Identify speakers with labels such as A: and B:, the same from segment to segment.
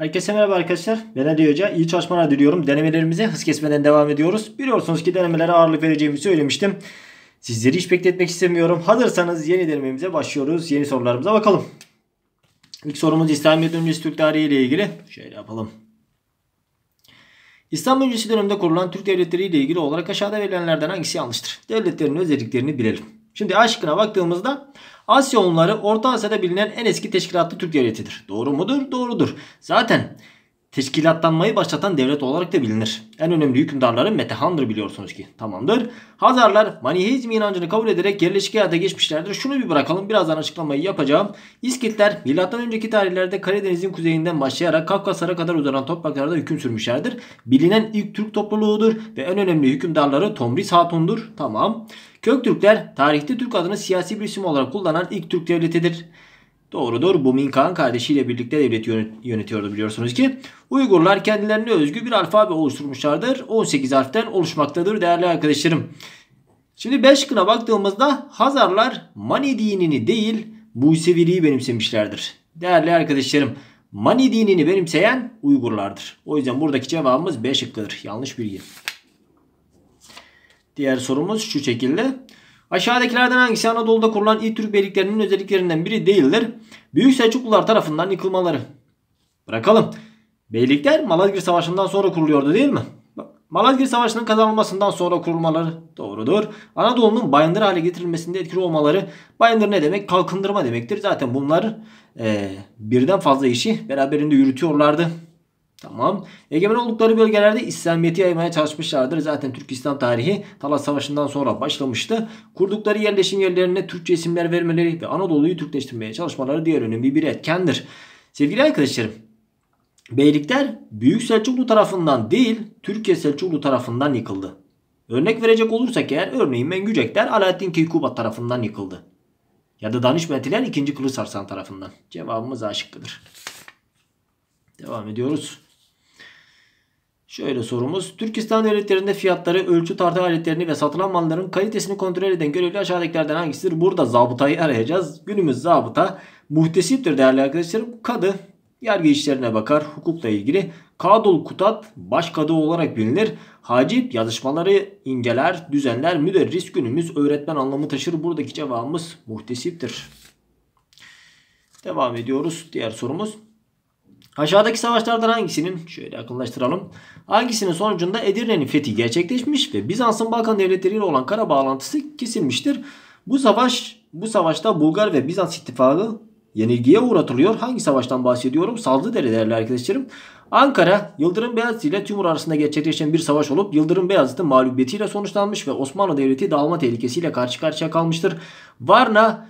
A: Herkese merhaba arkadaşlar. Ben Ali Hoca. İyi çalışmalar diliyorum. Denemelerimize hız kesmeden devam ediyoruz. Biliyorsunuz ki denemelere ağırlık vereceğimi söylemiştim. Sizleri hiç bekletmek istemiyorum. Hazırsanız yeni denememize başlıyoruz. Yeni sorularımıza bakalım. İlk sorumuz İslamiyet öncesi Türk tarihi ile ilgili. Şöyle yapalım. İslam öncesi dönemde kurulan Türk devletleri ile ilgili olarak aşağıda verilenlerden hangisi yanlıştır? Devletlerin özelliklerini bilelim. Şimdi A baktığımızda Asya onları Orta Asya'da bilinen en eski teşkilatlı Türk devletidir. Doğru mudur? Doğrudur. Zaten teşkilatlanmayı başlatan devlet olarak da bilinir. En önemli hükümdarları Metehan'dır biliyorsunuz ki. Tamamdır. Hazarlar Maniheizm inancını kabul ederek yerleşik hayata geçmişlerdir. Şunu bir bırakalım. Birazdan açıklamayı yapacağım. İskitler milattan önceki tarihlerde Karadeniz'in kuzeyinden başlayarak Kafkaslara kadar uzanan topraklarda hüküm sürmüşlerdir. Bilinen ilk Türk topluluğudur ve en önemli hükümdarları Tomris Hatun'dur. Tamam. Köktürkler tarihte Türk adını siyasi bir isim olarak kullanan ilk Türk devletidir. Doğrudur. Bu Min kardeşiyle birlikte devleti yönetiyordu biliyorsunuz ki. Uygurlar kendilerine özgü bir alfabe oluşturmuşlardır. 18 harften oluşmaktadır değerli arkadaşlarım. Şimdi Beşkın'a baktığımızda Hazarlar Mani dinini değil Buyseviliği benimsemişlerdir. Değerli arkadaşlarım Mani dinini benimseyen Uygurlardır. O yüzden buradaki cevabımız B şıkkıdır. Yanlış bilgi. Diğer sorumuz şu şekilde. Aşağıdakilerden hangisi Anadolu'da kurulan ilk Türk beyliklerinin özelliklerinden biri değildir? Büyük Selçuklular tarafından yıkılmaları. Bırakalım. Beylikler Malazgirt Savaşı'ndan sonra kuruluyordu değil mi? Malazgirt Savaşı'nın kazanılmasından sonra kurulmaları doğrudur. Anadolu'nun bayındır hale getirilmesinde etkili olmaları bayındır ne demek? Kalkındırma demektir. Zaten bunlar e, birden fazla işi beraberinde yürütüyorlardı. Tamam. Egemen oldukları bölgelerde İslamiyet'i yaymaya çalışmışlardır. Zaten Türkistan tarihi Talas Savaşı'ndan sonra başlamıştı. Kurdukları yerleşim yerlerine Türkçe isimler vermeleri ve Anadolu'yu Türkleştirmeye çalışmaları diğer önemli bir etkendir. Sevgili arkadaşlarım, beylikler Büyük Selçuklu tarafından değil, Türkiye Selçuklu tarafından yıkıldı. Örnek verecek olursak eğer örneğin Mengücekler Alaaddin Keykubat tarafından yıkıldı. Ya da Danişmentiler 2. Kılıçarslan tarafından. Cevabımız A Devam ediyoruz. Şöyle sorumuz. Türkistan devletlerinde fiyatları, ölçü tartı aletlerini ve satılan malların kalitesini kontrol eden görevli aşağıdakilerden hangisidir? Burada zabıtayı arayacağız. Günümüz zabıta muhtesiptir değerli arkadaşlarım. Kadı yargı işlerine bakar, hukukla ilgili. Kadul Kutat baş kadı olarak bilinir. Hacip yazışmaları inceler, düzenler, müderris günümüz öğretmen anlamı taşır. Buradaki cevabımız muhtesiptir. Devam ediyoruz. Diğer sorumuz. Aşağıdaki savaşlardan hangisinin şöyle yakınlaştıralım. Hangisinin sonucunda Edirne'nin fethi gerçekleşmiş ve Bizans'ın Balkan devletleriyle olan kara bağlantısı kesilmiştir. Bu savaş bu savaşta Bulgar ve Bizans ittifakı yenilgiye uğratılıyor. Hangi savaştan bahsediyorum? Saldıdere değerli arkadaşlarım. Ankara, Yıldırım Beyazıt ile Timur arasında gerçekleşen bir savaş olup Yıldırım Beyazıt'ın mağlubiyetiyle sonuçlanmış ve Osmanlı Devleti dağılma tehlikesiyle karşı karşıya kalmıştır. Varna,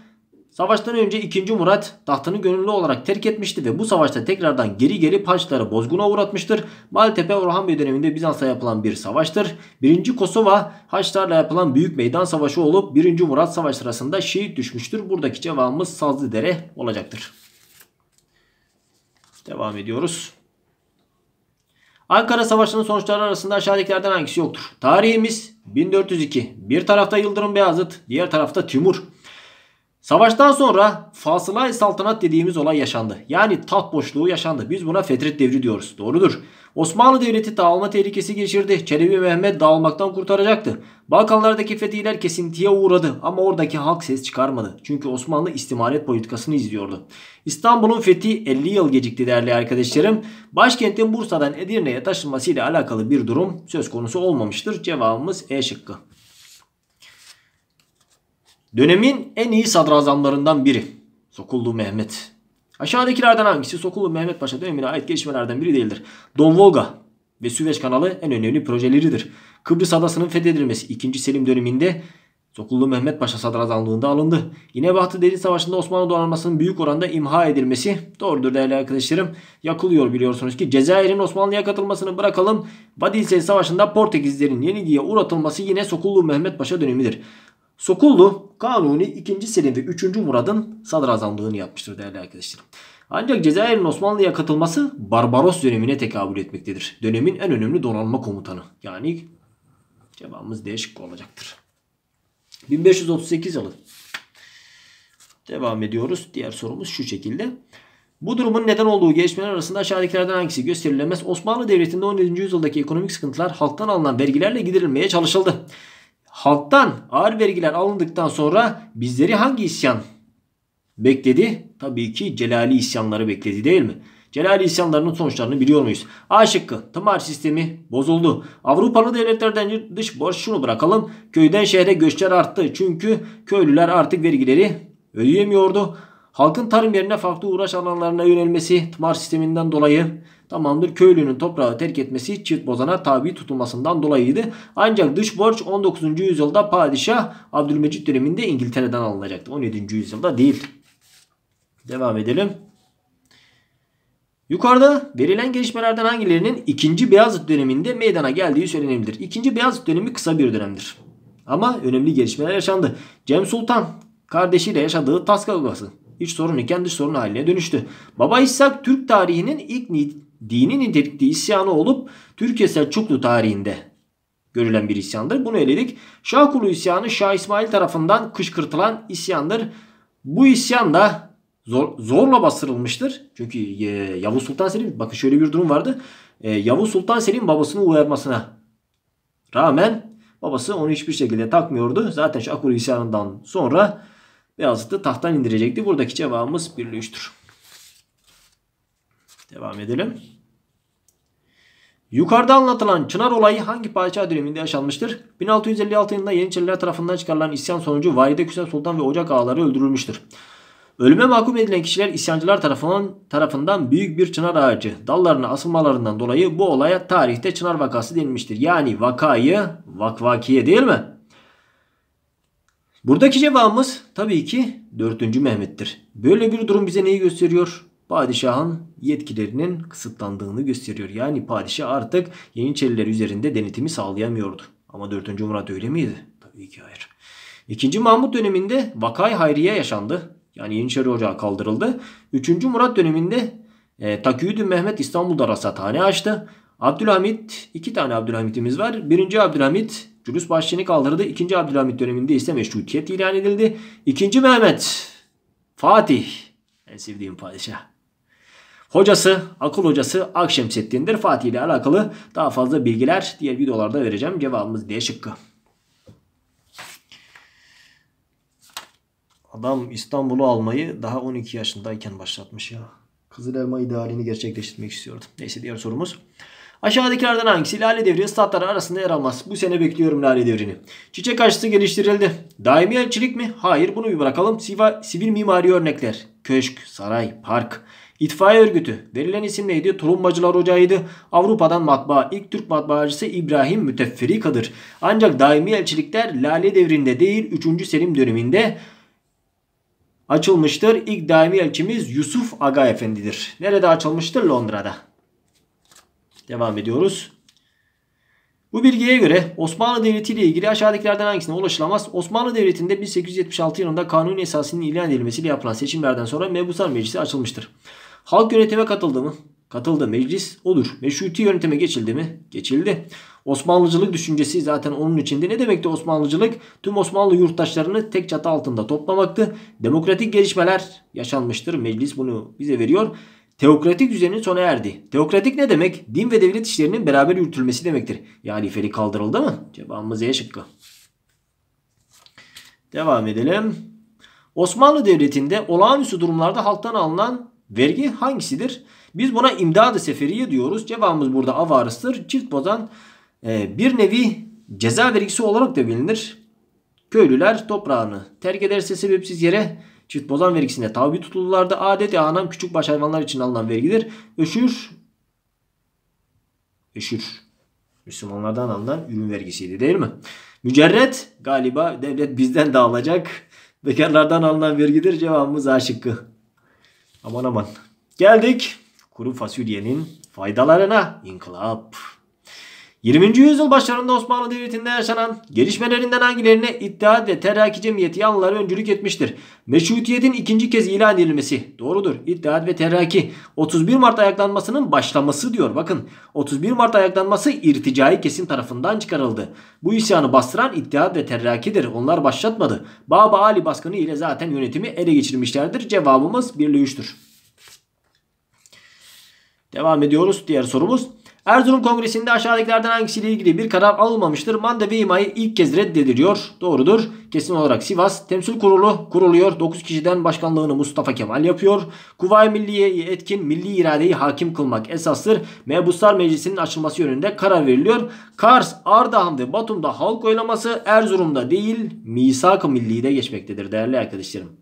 A: Savaştan önce 2. Murat tahtını gönüllü olarak terk etmişti ve bu savaşta tekrardan geri geri Haçlıları bozguna uğratmıştır. Maltepe Orhan Bey döneminde Bizans'a yapılan bir savaştır. 1. Kosova Haçlarla yapılan büyük meydan savaşı olup 1. Murat savaş sırasında şehit düşmüştür. Buradaki cevabımız Sazlıdere olacaktır. Devam ediyoruz. Ankara Savaşı'nın sonuçları arasında aşağıdakilerden hangisi yoktur? Tarihimiz 1402. Bir tarafta Yıldırım Beyazıt, diğer tarafta Timur. Savaştan sonra fasılay saltanat dediğimiz olay yaşandı. Yani taht boşluğu yaşandı. Biz buna Fetret Devri diyoruz. Doğrudur. Osmanlı Devleti dağılma tehlikesi geçirdi. Çelebi Mehmet dağılmaktan kurtaracaktı. Balkanlardaki fetihler kesintiye uğradı ama oradaki halk ses çıkarmadı. Çünkü Osmanlı istimalet politikasını izliyordu. İstanbul'un fethi 50 yıl gecikti değerli arkadaşlarım. Başkentin Bursa'dan Edirne'ye taşınmasıyla alakalı bir durum söz konusu olmamıştır. Cevabımız E şıkkı. Dönemin en iyi sadrazamlarından biri. Sokullu Mehmet. Aşağıdakilerden hangisi Sokullu Mehmet Paşa dönemine ait gelişmelerden biri değildir? Don Volga ve Süveyş kanalı en önemli projeleridir. Kıbrıs adasının fethedilmesi 2. Selim döneminde Sokullu Mehmet Paşa sadrazamlığında alındı. İnebahtı Deniz Savaşı'nda Osmanlı donanmasının büyük oranda imha edilmesi doğrudur değerli arkadaşlarım. Yakılıyor biliyorsunuz ki Cezayir'in Osmanlı'ya katılmasını bırakalım. Badilse Savaşı'nda Portekizlerin yenilgiye uğratılması yine Sokullu Mehmet Paşa dönemidir. Sokullu Kanuni 2. Selim ve 3. Murad'ın sadrazamlığını yapmıştır değerli arkadaşlarım. Ancak Cezayir'in Osmanlı'ya katılması Barbaros dönemine tekabül etmektedir. Dönemin en önemli donanma komutanı. Yani cevabımız değişik olacaktır. 1538 yılı. Devam ediyoruz. Diğer sorumuz şu şekilde. Bu durumun neden olduğu gelişmeler arasında aşağıdakilerden hangisi gösterilemez? Osmanlı Devleti'nde 17. yüzyıldaki ekonomik sıkıntılar halktan alınan vergilerle giderilmeye çalışıldı. Halktan ağır vergiler alındıktan sonra bizleri hangi isyan bekledi? Tabii ki Celali isyanları bekledi değil mi? Celali isyanlarının sonuçlarını biliyor muyuz? A şıkkı tımar sistemi bozuldu. Avrupalı devletlerden dış borç şunu bırakalım. Köyden şehre göçler arttı. Çünkü köylüler artık vergileri ödeyemiyordu. Halkın tarım yerine farklı uğraş alanlarına yönelmesi tımar sisteminden dolayı tamamdır köylünün toprağı terk etmesi çift bozana tabi tutulmasından dolayıydı. Ancak dış borç 19. yüzyılda padişah Abdülmecit döneminde İngiltere'den alınacaktı. 17. yüzyılda değil. Devam edelim. Yukarıda verilen gelişmelerden hangilerinin 2. Beyazıt döneminde meydana geldiği söylenebilir. 2. Beyazıt dönemi kısa bir dönemdir. Ama önemli gelişmeler yaşandı. Cem Sultan kardeşiyle yaşadığı tas kavgası iç sorun iken dış sorun haline dönüştü. Baba İshak Türk tarihinin ilk dini nitelikli isyanı olup Türkiye Selçuklu tarihinde görülen bir isyandır. Bunu eledik. Şahkulu isyanı Şah İsmail tarafından kışkırtılan isyandır. Bu isyan da zor, zorla bastırılmıştır. Çünkü e, Yavuz Sultan Selim bakın şöyle bir durum vardı. E, Yavuz Sultan Selim babasını uyarmasına rağmen babası onu hiçbir şekilde takmıyordu. Zaten Şahkulu isyanından sonra Beyazıt'ı tahttan indirecekti. Buradaki cevabımız birleştir. Devam edelim. Yukarıda anlatılan Çınar olayı hangi padişah döneminde yaşanmıştır? 1656 yılında Yeniçeriler tarafından çıkarılan isyan sonucu Valide Küsen Sultan ve Ocak ağaları öldürülmüştür. Ölüme mahkum edilen kişiler isyancılar tarafından, tarafından büyük bir çınar ağacı dallarına asılmalarından dolayı bu olaya tarihte çınar vakası denilmiştir. Yani vakayı vakvakiye değil mi? Buradaki cevabımız tabii ki 4. Mehmet'tir. Böyle bir durum bize neyi gösteriyor? padişahın yetkilerinin kısıtlandığını gösteriyor. Yani padişah artık Yeniçeriler üzerinde denetimi sağlayamıyordu. Ama 4. Murat öyle miydi? Tabii ki hayır. 2. Mahmut döneminde vakay hayriye yaşandı. Yani Yeniçeri Ocağı kaldırıldı. 3. Murat döneminde e, Takiyüdün Mehmet İstanbul'da rasathane açtı. Abdülhamit, iki tane Abdülhamit'imiz var. Birinci Abdülhamit Cülüs Bahçeni kaldırdı. İkinci Abdülhamit döneminde ise meşrutiyet ilan edildi. İkinci Mehmet, Fatih, en sevdiğim padişah. Hocası, akıl hocası Akşemseddin'dir. Fatih ile alakalı daha fazla bilgiler diğer videolarda vereceğim. Cevabımız D şıkkı. Adam İstanbul'u almayı daha 12 yaşındayken başlatmış ya. Kızıl Elma idealini gerçekleştirmek istiyordu. Neyse diğer sorumuz. Aşağıdakilerden hangisi lale devri statları arasında yer almaz? Bu sene bekliyorum lale devrini. Çiçek aşısı geliştirildi. Daimi elçilik mi? Hayır bunu bir bırakalım. Siva, sivil mimari örnekler. Köşk, saray, park. İtfaiye örgütü. Verilen isim neydi? Tulumbacılar Ocağı'ydı. Avrupa'dan matbaa ilk Türk matbaacısı İbrahim Mütefferika'dır. Ancak daimi elçilikler Lale devrinde değil 3. Selim döneminde açılmıştır. İlk daimi elçimiz Yusuf Aga Efendi'dir. Nerede açılmıştır? Londra'da. Devam ediyoruz. Bu bilgiye göre Osmanlı Devleti ile ilgili aşağıdakilerden hangisine ulaşılamaz? Osmanlı Devleti'nde 1876 yılında kanun esasının ilan edilmesiyle yapılan seçimlerden sonra Mebusar Meclisi açılmıştır. Halk yönetime katıldı mı? Katıldı. Meclis olur. Meşruti yönetime geçildi mi? Geçildi. Osmanlıcılık düşüncesi zaten onun içinde. Ne demekti Osmanlıcılık? Tüm Osmanlı yurttaşlarını tek çatı altında toplamaktı. Demokratik gelişmeler yaşanmıştır. Meclis bunu bize veriyor. Teokratik düzenin sona erdi. Teokratik ne demek? Din ve devlet işlerinin beraber yürütülmesi demektir. Yani iferi kaldırıldı mı? Cevabımız E şıkkı. Devam edelim. Osmanlı Devleti'nde olağanüstü durumlarda halktan alınan Vergi hangisidir? Biz buna imdad-ı seferiye diyoruz. Cevabımız burada avarıstır. Çift bozan e, bir nevi ceza vergisi olarak da bilinir. Köylüler toprağını terk ederse sebepsiz yere çift bozan vergisine tabi tutulurlardı. Adeti anam küçük baş hayvanlar için alınan vergidir. Öşür Öşür Müslümanlardan alınan ürün vergisiydi değil mi? Mücerret galiba devlet bizden dağılacak. Bekarlardan alınan vergidir cevabımız A şıkkı. Aman aman. Geldik kuru fasulyenin faydalarına. İnkılap. 20. yüzyıl başlarında Osmanlı Devleti'nde yaşanan gelişmelerinden hangilerine İttihat ve Terakki Cemiyeti yanlıları öncülük etmiştir? Meşrutiyetin ikinci kez ilan edilmesi. Doğrudur. İttihat ve Terakki. 31 Mart ayaklanmasının başlaması diyor. Bakın 31 Mart ayaklanması irticai kesin tarafından çıkarıldı. Bu isyanı bastıran İttihat ve Terakki'dir. Onlar başlatmadı. Baba Ali baskını ile zaten yönetimi ele geçirmişlerdir. Cevabımız 1 3'tür. Devam ediyoruz. Diğer sorumuz. Erzurum Kongresi'nde aşağıdakilerden hangisiyle ilgili bir karar alınmamıştır? Mande ve İMA'yı ilk kez reddediliyor. Doğrudur. Kesin olarak Sivas. Temsil kurulu kuruluyor. 9 kişiden başkanlığını Mustafa Kemal yapıyor. Kuvayi Milliye'yi etkin milli iradeyi hakim kılmak esastır. Mebuslar Meclisi'nin açılması yönünde karar veriliyor. Kars, Ardahan ve Batum'da halk oylaması Erzurum'da değil Misak-ı Milli'de geçmektedir değerli arkadaşlarım.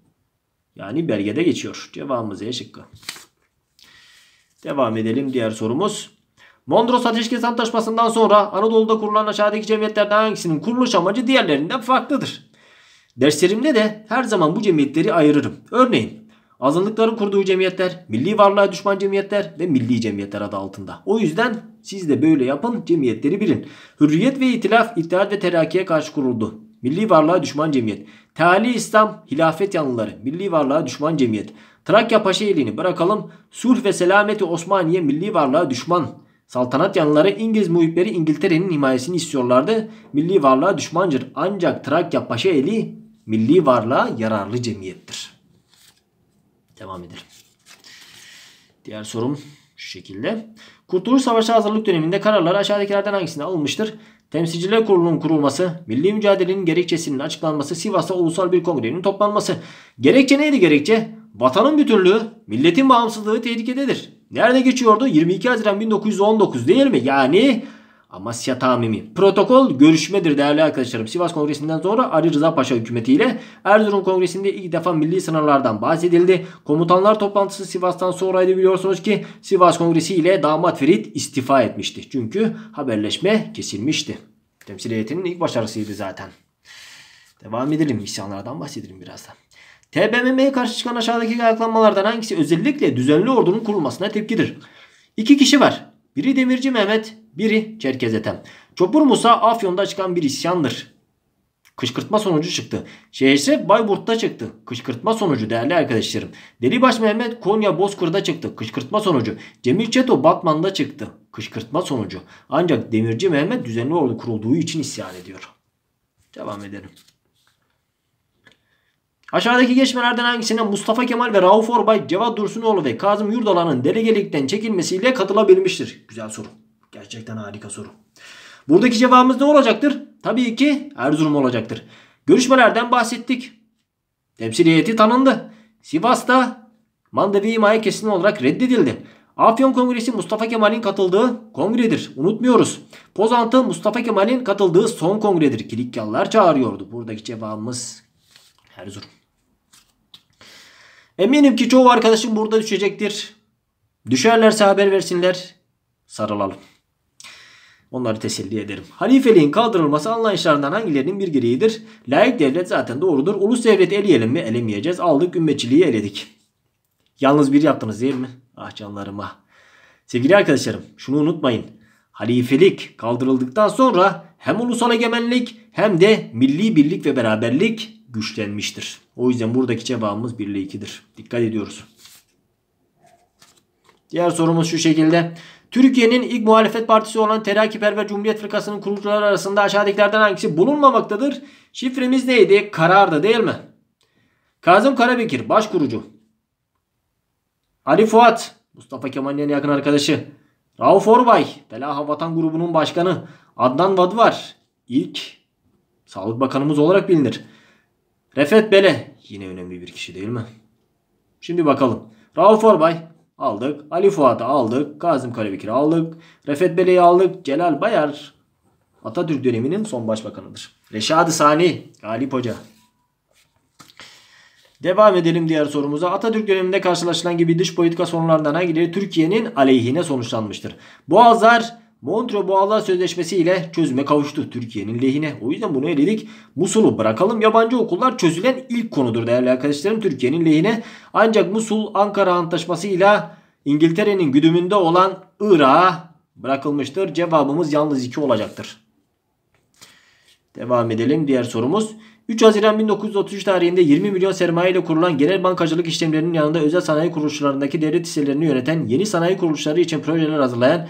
A: Yani belgede geçiyor. Cevabımız E şıkkı. Devam edelim diğer sorumuz. Mondros Ateşkes Antlaşması'ndan sonra Anadolu'da kurulan aşağıdaki cemiyetlerden hangisinin kuruluş amacı diğerlerinden farklıdır? Derslerimde de her zaman bu cemiyetleri ayırırım. Örneğin azınlıkların kurduğu cemiyetler, milli varlığa düşman cemiyetler ve milli cemiyetler adı altında. O yüzden siz de böyle yapın cemiyetleri bilin. Hürriyet ve itilaf İttihat ve Terakki'ye karşı kuruldu. Milli Varlığa Düşman Cemiyet. Teali İslam, Hilafet Yanlıları, Milli Varlığa Düşman Cemiyet. Trakya Paşa Paşaeliğini bırakalım. Sulh ve Selameti Osmaniye Milli Varlığa Düşman Saltanat yanları İngiliz muhipleri İngiltere'nin himayesini istiyorlardı. Milli varlığa düşmancır. ancak Trakya Paşa eli milli varlığa yararlı cemiyettir. Devam edelim. Diğer sorum şu şekilde. Kurtuluş Savaşı hazırlık döneminde kararları aşağıdakilerden hangisinde alınmıştır? Temsilciler Kurulu'nun kurulması, milli mücadelenin gerekçesinin açıklanması, Sivas'ta ulusal bir kongrenin toplanması. Gerekçe neydi gerekçe? Vatanın bütünlüğü, milletin bağımsızlığı tehlikededir. Nerede geçiyordu? 22 Haziran 1919 değil mi? Yani Amasya Tamimi. Protokol görüşmedir değerli arkadaşlarım. Sivas Kongresi'nden sonra Ali Rıza Paşa hükümetiyle Erzurum Kongresi'nde ilk defa milli sınırlardan bahsedildi. Komutanlar toplantısı Sivas'tan sonraydı biliyorsunuz ki Sivas Kongresi ile damat Ferit istifa etmişti. Çünkü haberleşme kesilmişti. Temsil heyetinin ilk başarısıydı zaten. Devam edelim isyanlardan bahsedelim birazdan. TBMM'ye karşı çıkan aşağıdaki ayaklanmalardan hangisi özellikle düzenli ordunun kurulmasına tepkidir? İki kişi var. Biri Demirci Mehmet, biri Çerkez Ethem. Çopur Musa Afyon'da çıkan bir isyandır. Kışkırtma sonucu çıktı. Şehirşef Bayburt'ta çıktı. Kışkırtma sonucu değerli arkadaşlarım. Delibaş Mehmet Konya Bozkır'da çıktı. Kışkırtma sonucu. Cemil Çeto Batman'da çıktı. Kışkırtma sonucu. Ancak Demirci Mehmet düzenli ordu kurulduğu için isyan ediyor. Devam edelim. Aşağıdaki geçmelerden hangisine Mustafa Kemal ve Rauf Orbay, Cevat Dursunoğlu ve Kazım Yurdalan'ın delegelikten çekilmesiyle katılabilmiştir? Güzel soru. Gerçekten harika soru. Buradaki cevabımız ne olacaktır? Tabii ki Erzurum olacaktır. Görüşmelerden bahsettik. Temsil heyeti tanındı. Sivas'ta Mandevi himaye kesin olarak reddedildi. Afyon Kongresi Mustafa Kemal'in katıldığı kongredir. Unutmuyoruz. Pozantı Mustafa Kemal'in katıldığı son kongredir. Kilikyalılar çağırıyordu. Buradaki cevabımız Erzurum. Eminim ki çoğu arkadaşım burada düşecektir. Düşerlerse haber versinler. Sarılalım. Onları teselli ederim. Halifeliğin kaldırılması anlayışlarından hangilerinin bir gereğidir? Layık devlet zaten doğrudur. Ulus devleti eleyelim mi? Elemeyeceğiz. Aldık ümmetçiliği eledik. Yalnız bir yaptınız değil mi? Ah canlarım ah. Sevgili arkadaşlarım şunu unutmayın. Halifelik kaldırıldıktan sonra hem ulusal egemenlik hem de milli birlik ve beraberlik güçlenmiştir. O yüzden buradaki cevabımız 1 ile 2'dir. Dikkat ediyoruz. Diğer sorumuz şu şekilde. Türkiye'nin ilk muhalefet partisi olan Terakkiper ve Cumhuriyet Fırkası'nın kurucuları arasında aşağıdakilerden hangisi bulunmamaktadır? Şifremiz neydi? Karardı değil mi? Kazım Karabekir baş kurucu. Ali Fuat Mustafa Kemal'in yakın arkadaşı. Rauf Orbay Bela Vatan grubunun başkanı. Adnan Vadvar ilk Sağlık Bakanımız olarak bilinir. Refet Bele yine önemli bir kişi değil mi? Şimdi bakalım. Rauf Orbay aldık. Ali Fuat'ı aldık. Kazım Karabekir'i aldık. Refet Bele'yi aldık. Celal Bayar Atatürk döneminin son başbakanıdır. Reşadı Sani Galip Hoca. Devam edelim diğer sorumuza. Atatürk döneminde karşılaşılan gibi dış politika sorunlarından hangileri Türkiye'nin aleyhine sonuçlanmıştır? Boğazlar Montre Boğazlar Sözleşmesi ile çözüme kavuştu Türkiye'nin lehine. O yüzden bunu eledik. Musul'u bırakalım. Yabancı okullar çözülen ilk konudur değerli arkadaşlarım Türkiye'nin lehine. Ancak Musul Ankara Antlaşması ile İngiltere'nin güdümünde olan Irak'a bırakılmıştır. Cevabımız yalnız 2 olacaktır. Devam edelim diğer sorumuz. 3 Haziran 1933 tarihinde 20 milyon sermaye ile kurulan genel bankacılık işlemlerinin yanında özel sanayi kuruluşlarındaki devlet hisselerini yöneten yeni sanayi kuruluşları için projeler hazırlayan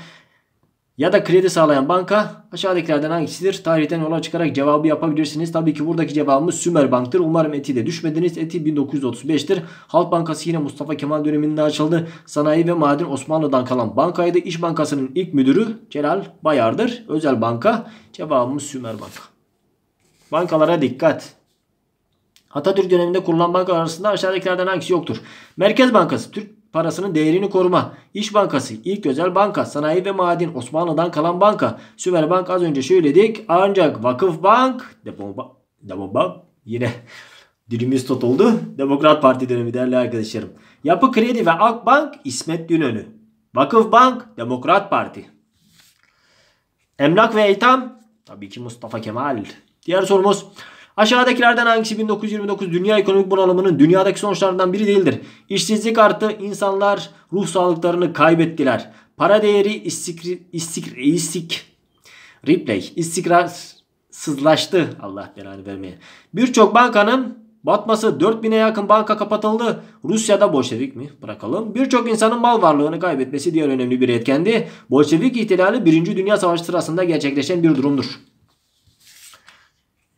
A: ya da kredi sağlayan banka aşağıdakilerden hangisidir? Tarihten yola çıkarak cevabı yapabilirsiniz. Tabii ki buradaki cevabımız Sümer Bank'tır. Umarım eti de düşmediniz. Eti 1935'tir. Halk Bankası yine Mustafa Kemal döneminde açıldı. Sanayi ve maden Osmanlı'dan kalan bankaydı. İş Bankası'nın ilk müdürü Celal Bayar'dır. Özel banka. Cevabımız Sümer Banka. Bankalara dikkat. Atatürk döneminde kurulan bankalar arasında aşağıdakilerden hangisi yoktur? Merkez Bankası Türk parasının değerini koruma. İş Bankası, ilk Özel Banka, Sanayi ve Maden, Osmanlı'dan kalan banka, Sümer Bank az önce söyledik. Ancak Vakıf Bank, Depomba, Depomba yine dilimiz oldu Demokrat Parti dönemi değerli arkadaşlarım. Yapı Kredi ve Akbank İsmet Dünönü. Vakıf Bank Demokrat Parti. Emlak ve Eytam tabii ki Mustafa Kemal. Diğer sorumuz Aşağıdakilerden hangisi 1929 dünya ekonomik bunalımının dünyadaki sonuçlarından biri değildir? İşsizlik arttı, insanlar ruh sağlıklarını kaybettiler. Para değeri istikri, istikri, istik, replay, istikrarsızlaştı Allah belanı vermeye. Birçok bankanın batması 4000'e yakın banka kapatıldı. Rusya'da Bolşevik mi? Bırakalım. Birçok insanın mal varlığını kaybetmesi diğer önemli bir etkendi. Bolşevik ihtilali 1. Dünya Savaşı sırasında gerçekleşen bir durumdur.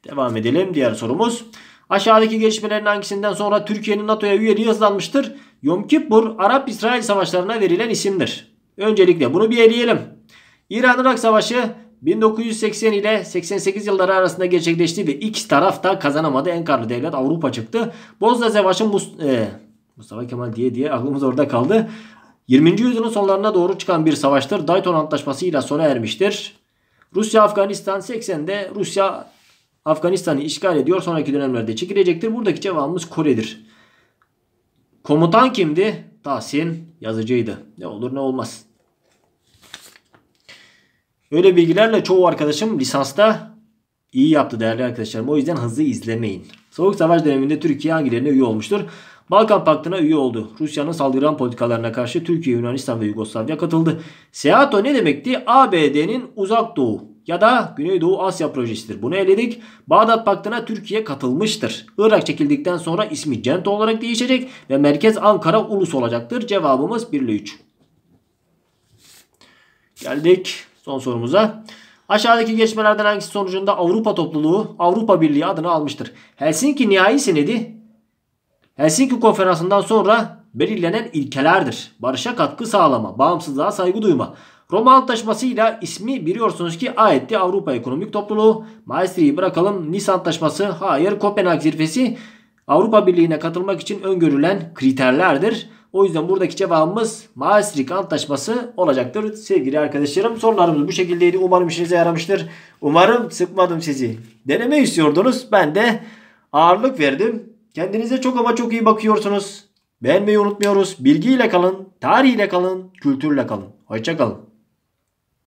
A: Devam edelim. Diğer sorumuz. Aşağıdaki gelişmelerin hangisinden sonra Türkiye'nin NATO'ya üyeliği hızlanmıştır? Yom Kippur Arap-İsrail savaşlarına verilen isimdir. Öncelikle bunu bir eleyelim. İran-Irak savaşı 1980 ile 88 yılları arasında gerçekleşti ve iki taraf da kazanamadı. En karlı devlet Avrupa çıktı. Bozda Savaşı Mus e, Mustafa Kemal diye diye aklımız orada kaldı. 20. yüzyılın sonlarına doğru çıkan bir savaştır. Dayton Antlaşması ile sona ermiştir. Rusya Afganistan 80'de Rusya Afganistan'ı işgal ediyor. Sonraki dönemlerde çekilecektir. Buradaki cevabımız Kore'dir. Komutan kimdi? Tahsin yazıcıydı. Ne olur ne olmaz. Öyle bilgilerle çoğu arkadaşım lisansta iyi yaptı değerli arkadaşlarım. O yüzden hızlı izlemeyin. Soğuk Savaş döneminde Türkiye hangilerine üye olmuştur? Balkan Paktı'na üye oldu. Rusya'nın saldırgan politikalarına karşı Türkiye, Yunanistan ve Yugoslavya katıldı. SEATO ne demekti? ABD'nin uzak doğu ya da Güneydoğu Asya projesidir. Bunu eledik. Bağdat Paktı'na Türkiye katılmıştır. Irak çekildikten sonra ismi Cento olarak değişecek ve merkez Ankara ulus olacaktır. Cevabımız 1 ile 3. Geldik son sorumuza. Aşağıdaki geçmelerden hangisi sonucunda Avrupa topluluğu Avrupa Birliği adını almıştır? Helsinki nihai senedi Helsinki konferansından sonra belirlenen ilkelerdir. Barışa katkı sağlama, bağımsızlığa saygı duyma. Roma Antlaşması'yla ismi biliyorsunuz ki ayetti Avrupa Ekonomik Topluluğu. Maastricht'i bırakalım. Nice Antlaşması, hayır Kopenhag zirvesi Avrupa Birliği'ne katılmak için öngörülen kriterlerdir. O yüzden buradaki cevabımız Maastricht Antlaşması olacaktır. Sevgili arkadaşlarım sorularımız bu şekildeydi. Umarım işinize yaramıştır. Umarım sıkmadım sizi. Deneme istiyordunuz. Ben de ağırlık verdim. Kendinize çok ama çok iyi bakıyorsunuz. Beğenmeyi unutmuyoruz. Bilgiyle kalın, tarihiyle kalın, kültürle kalın. Hoşçakalın.